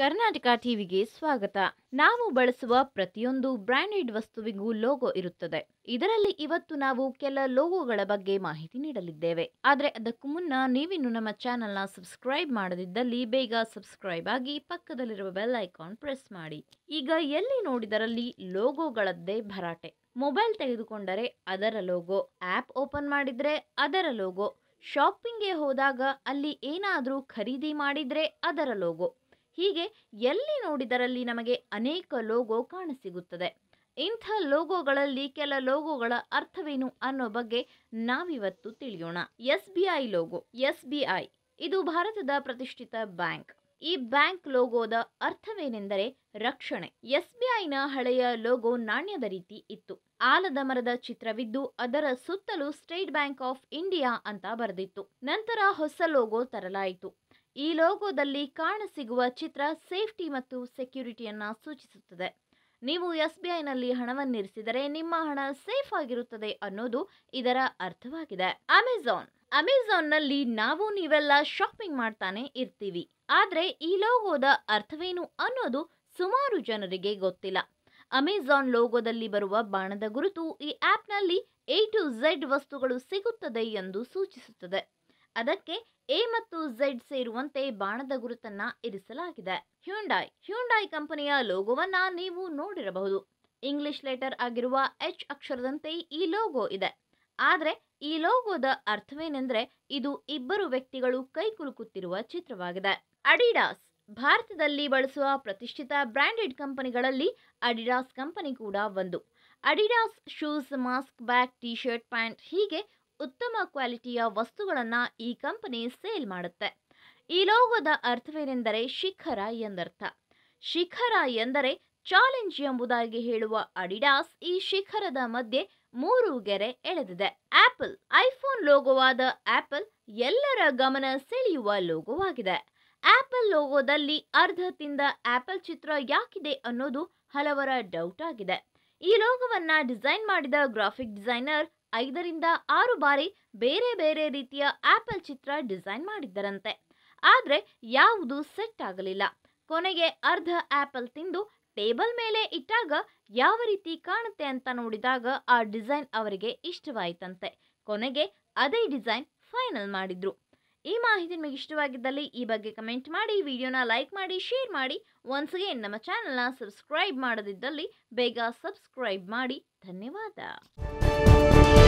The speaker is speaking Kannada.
ಕರ್ನಾಟಕ ಟಿವಿಗೆ ಸ್ವಾಗತ ನಾವು ಬಳಸುವ ಪ್ರತಿಯೊಂದು ಬ್ರ್ಯಾಂಡೆಡ್ ವಸ್ತುವಿಗೂ ಲೋಗೋ ಇರುತ್ತದೆ ಇದರಲ್ಲಿ ಇವತ್ತು ನಾವು ಕೆಲ ಲೋಗೋಗಳ ಬಗ್ಗೆ ಮಾಹಿತಿ ನೀಡಲಿದ್ದೇವೆ ಆದರೆ ಅದಕ್ಕೂ ಮುನ್ನ ನೀವಿನ್ನು ನಮ್ಮ ಚಾನೆಲ್ನ ಸಬ್ಸ್ಕ್ರೈಬ್ ಮಾಡದಿದ್ದಲ್ಲಿ ಬೇಗ ಸಬ್ಸ್ಕ್ರೈಬ್ ಆಗಿ ಪಕ್ಕದಲ್ಲಿರುವ ಬೆಲ್ ಐಕಾನ್ ಪ್ರೆಸ್ ಮಾಡಿ ಈಗ ಎಲ್ಲಿ ನೋಡಿದರಲ್ಲಿ ಲೋಗೋಗಳದ್ದೇ ಭರಾಟೆ ಮೊಬೈಲ್ ತೆಗೆದುಕೊಂಡರೆ ಅದರ ಲೋಗೋ ಆಪ್ ಓಪನ್ ಮಾಡಿದ್ರೆ ಅದರ ಲೋಗೋ ಶಾಪಿಂಗ್ಗೆ ಹೋದಾಗ ಅಲ್ಲಿ ಏನಾದರೂ ಖರೀದಿ ಮಾಡಿದ್ರೆ ಅದರ ಲೋಗೋ ಹೀಗೆ ಎಲ್ಲಿ ನೋಡಿದರಲ್ಲಿ ನಮಗೆ ಅನೇಕ ಲೋಗೋ ಕಾಣಸಿಗುತ್ತದೆ ಇಂಥ ಲೋಗೋಗಳಲ್ಲಿ ಕೆಲ ಲೋಗೋಗಳ ಅರ್ಥವೇನು ಅನ್ನೋ ಬಗ್ಗೆ ನಾವಿವತ್ತು ತಿಳಿಯೋಣ S B I logo S B I ಇದು ಭಾರತದ ಪ್ರತಿಷ್ಠಿತ ಬ್ಯಾಂಕ್ ಈ ಬ್ಯಾಂಕ್ ಲೋಗೋದ ಅರ್ಥವೇನೆಂದರೆ ರಕ್ಷಣೆ ಎಸ್ ಬಿ ಐನ ಹಳೆಯ ಲೋಗೋ ನಾಣ್ಯದ ರೀತಿ ಇತ್ತು ಆಲದ ಮರದ ಚಿತ್ರವಿದ್ದು ಅದರ ಸುತ್ತಲೂ ಸ್ಟೇಟ್ ಬ್ಯಾಂಕ್ ಆಫ್ ಇಂಡಿಯಾ ಅಂತ ಬರೆದಿತ್ತು ನಂತರ ಹೊಸ ಲೋಗೋ ತರಲಾಯಿತು ಈ ಲೋಗೋದಲ್ಲಿ ಕಾಣಸಿಗುವ ಚಿತ್ರ ಸೇಫ್ಟಿ ಮತ್ತು ಸೆಕ್ಯೂರಿಟಿಯನ್ನು ಸೂಚಿಸುತ್ತದೆ ನೀವು ಎಸ್ ಬಿ ಐನಲ್ಲಿ ಹಣವನ್ನಿರಿಸಿದರೆ ನಿಮ್ಮ ಹಣ ಸೇಫ್ ಆಗಿರುತ್ತದೆ ಅನ್ನೋದು ಇದರ ಅರ್ಥವಾಗಿದೆ ಅಮೆಜಾನ್ ಅಮೆಝಾನ್ನಲ್ಲಿ ನಾವು ನೀವೆಲ್ಲ ಶಾಪಿಂಗ್ ಮಾಡ್ತಾನೆ ಇರ್ತೀವಿ ಆದರೆ ಈ ಲೋಗೋದ ಅರ್ಥವೇನು ಅನ್ನೋದು ಸುಮಾರು ಜನರಿಗೆ ಗೊತ್ತಿಲ್ಲ ಅಮೆಜಾನ್ ಲೋಗೋದಲ್ಲಿ ಬರುವ ಬಾಣದ ಗುರುತು ಈ ಆ್ಯಪ್ನಲ್ಲಿ ಎ ಟು ಝೆಡ್ ವಸ್ತುಗಳು ಸಿಗುತ್ತದೆ ಎಂದು ಸೂಚಿಸುತ್ತದೆ ಅದಕ್ಕೆ ಎ ಮತ್ತು ಝೆಡ್ ಸೇರುವಂತೆ ಬಾಣದ ಗುರುತನ್ನ ಇರಿಸಲಾಗಿದೆ ಹ್ಯೂಂಡಾಯ್ ಹ್ಯೂಂಡಾಯ್ ಕಂಪನಿಯ ಲೋಗೋವನ್ನ ನೀವು ನೋಡಿರಬಹುದು ಇಂಗ್ಲಿಷ್ ಲೆಟರ್ ಆಗಿರುವ ಎಚ್ ಅಕ್ಷರದಂತೆ ಈ ಲೋಗೋ ಇದೆ ಆದರೆ ಈ ಲೋಗೋದ ಅರ್ಥವೇನೆಂದರೆ ಇದು ಇಬ್ಬರು ವ್ಯಕ್ತಿಗಳು ಕೈಕುಲುಕುತ್ತಿರುವ ಚಿತ್ರವಾಗಿದೆ ಅಡಿಡಾಸ್ ಭಾರತದಲ್ಲಿ ಬಳಸುವ ಪ್ರತಿಷ್ಠಿತ ಬ್ರ್ಯಾಂಡೆಡ್ ಕಂಪನಿಗಳಲ್ಲಿ ಅಡಿಡಾಸ್ ಕಂಪನಿ ಕೂಡ ಒಂದು Adidas shoes mask bag T shirt pant ಹೀಗೆ ಉತ್ತಮ ಕ್ವಾಲಿಟಿಯ ವಸ್ತುಗಳನ್ನು ಈ ಕಂಪನಿ ಸೇಲ್ ಮಾಡುತ್ತೆ ಈ ಲೋಗೋದ ಅರ್ಥವೇನೆಂದರೆ ಶಿಖರ ಎಂದರ್ಥ ಶಿಖರ ಎಂದರೆ ಚಾಲೆಂಜ್ ಎಂಬುದಾಗಿ ಹೇಳುವ ಅಡಿಡಾಸ್ ಈ ಶಿಖರದ ಮಧ್ಯೆ ಮೂರು ಗೆರೆ ಎಳೆದಿದೆ ಆಪಲ್ ಐಫೋನ್ ಲೋಗೋವಾದ ಆಪಲ್ ಎಲ್ಲರ ಗಮನ ಸೆಳೆಯುವ ಲೋಗೋವಾಗಿದೆ ಆಪಲ್ ಲೋಗೋದಲ್ಲಿ ಅರ್ಧದಿಂದ ಆಪಲ್ ಚಿತ್ರ ಯಾಕಿದೆ ಅನ್ನೋದು ಹಲವರ ಡೌಟ್ ಆಗಿದೆ ಈ ಲೋಗೋವನ್ನ ಡಿಸೈನ್ ಮಾಡಿದ ಗ್ರಾಫಿಕ್ ಡಿಸೈನರ್ ಐದರಿಂದ ಆರು ಬಾರಿ ಬೇರೆ ಬೇರೆ ರೀತಿಯ ಆಪಲ್ ಚಿತ್ರ ಡಿಸೈನ್ ಮಾಡಿದ್ದರಂತೆ ಆದರೆ ಯಾವುದು ಸೆಟ್ ಆಗಲಿಲ್ಲ ಕೊನೆಗೆ ಅರ್ಧ ಆಪಲ್ ತಿಂದು ಟೇಬಲ್ ಮೇಲೆ ಇಟ್ಟಾಗ ಯಾವ ರೀತಿ ಕಾಣುತ್ತೆ ಅಂತ ನೋಡಿದಾಗ ಆ ಡಿಸೈನ್ ಅವರಿಗೆ ಇಷ್ಟವಾಯಿತಂತೆ ಕೊನೆಗೆ ಅದೇ ಡಿಸೈನ್ ಫೈನಲ್ ಮಾಡಿದ್ರು ಈ ಮಾಹಿತಿ ನಿಮಗೆ ಇಷ್ಟವಾಗಿದ್ದಲ್ಲಿ ಈ ಬಗ್ಗೆ ಕಮೆಂಟ್ ಮಾಡಿ ವಿಡಿಯೋನ ಲೈಕ್ ಮಾಡಿ ಶೇರ್ ಮಾಡಿ ಒನ್ಸ್ ಅಗೇನ್ ನಮ್ಮ ಚಾನಲ್ನ ಸಬ್ಸ್ಕ್ರೈಬ್ ಮಾಡದಿದ್ದಲ್ಲಿ ಬೇಗ ಸಬ್ಸ್ಕ್ರೈಬ್ ಮಾಡಿ ಧನ್ಯವಾದ